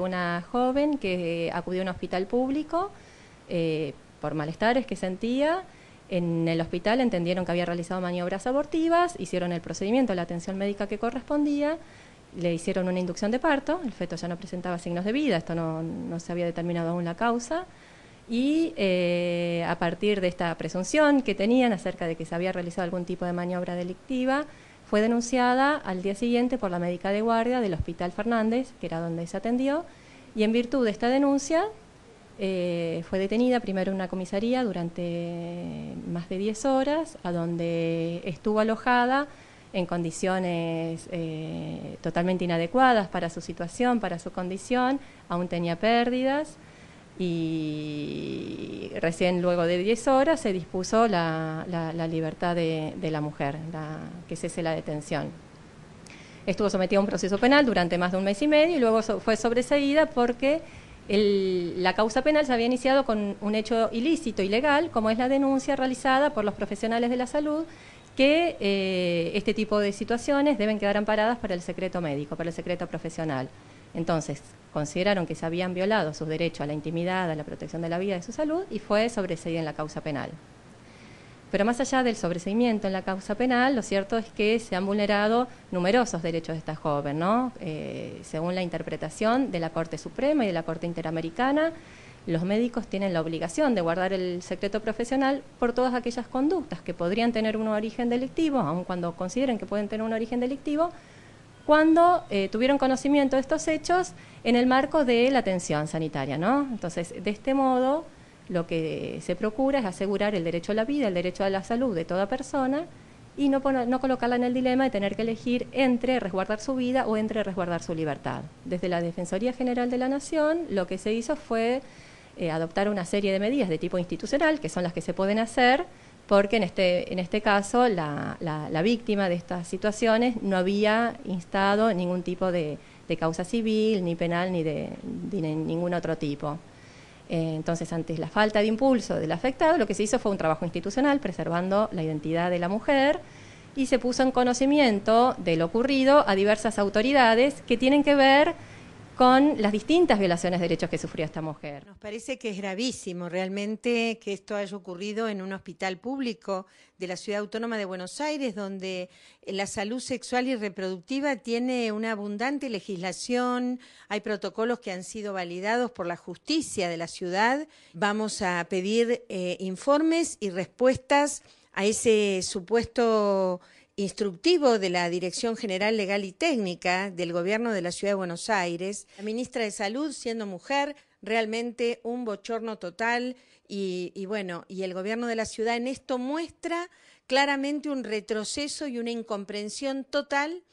Una joven que acudió a un hospital público eh, por malestares que sentía. En el hospital entendieron que había realizado maniobras abortivas, hicieron el procedimiento, la atención médica que correspondía, le hicieron una inducción de parto, el feto ya no presentaba signos de vida, esto no, se había determinado aún la causa, y eh, a partir de esta presunción que tenían acerca de que se había realizado algún tipo de maniobra delictiva, fue denunciada al día siguiente por la médica de guardia del Hospital Fernández, que era donde se atendió, y en virtud de esta denuncia eh, fue detenida primero en una comisaría durante más de 10 horas, a donde estuvo alojada en condiciones eh, totalmente inadecuadas para su situación, para su condición, aún tenía pérdidas y recién luego de 10 horas se dispuso la, libertad de, la mujer, que cese la detención. Estuvo sometida a un proceso penal durante más de un mes y medio y luego fue sobreseída porque la causa penal se había iniciado con un hecho ilícito, ilegal, como es la denuncia realizada por los profesionales de la salud que eh, este tipo de situaciones deben quedar amparadas para el secreto médico, para el secreto profesional. Entonces, consideraron que se habían violado sus derechos a la intimidad, a la protección de la vida y de su salud y fue sobreseída en la causa penal. Pero más allá del sobreseimiento en la causa penal, lo cierto es que se han vulnerado numerosos derechos de esta joven, ¿no? Eh, según la interpretación de la Corte Suprema y de la Corte Interamericana, los médicos tienen la obligación de guardar el secreto profesional por todas aquellas conductas que podrían tener un origen delictivo, aun cuando consideren que pueden tener un origen delictivo, cuando eh, tuvieron conocimiento de estos hechos en el marco de la atención sanitaria. ¿no? Entonces, de este modo, lo que se procura es asegurar el derecho a la vida, el derecho a la salud de toda persona y no, colocarla en el dilema de tener que elegir entre resguardar su vida o entre resguardar su libertad. Desde la Defensoría General de la Nación, lo que se hizo fue eh, adoptar una serie de medidas de tipo institucional, que son las que se pueden hacer, porque en este, en este caso la, víctima de estas situaciones no había instado ningún tipo de, causa civil, ni penal, ni de, ningún otro tipo. Eh, entonces, ante la falta de impulso del afectado, lo que se hizo fue un trabajo institucional preservando la identidad de la mujer y se puso en conocimiento de lo ocurrido a diversas autoridades que tienen que ver con las distintas violaciones de derechos que sufrió esta mujer. Nos parece que es gravísimo realmente que esto haya ocurrido en un hospital público de la Ciudad Autónoma de Buenos Aires, donde la salud sexual y reproductiva tiene una abundante legislación, hay protocolos que han sido validados por la justicia de la ciudad. Vamos a pedir eh, informes y respuestas a ese supuesto instructivo de la Dirección General Legal y Técnica del Gobierno de la Ciudad de Buenos Aires. La ministra de Salud, siendo mujer, realmente un bochorno total y, y, bueno, y el Gobierno de la Ciudad en esto muestra claramente un retroceso y una incomprensión total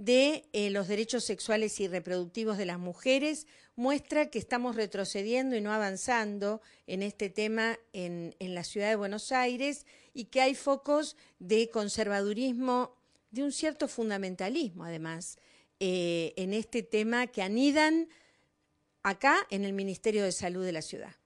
de eh, los derechos sexuales y reproductivos de las mujeres muestra que estamos retrocediendo y no avanzando en este tema en, la ciudad de Buenos Aires y que hay focos de conservadurismo, de un cierto fundamentalismo además, eh, en este tema que anidan acá en el Ministerio de Salud de la ciudad.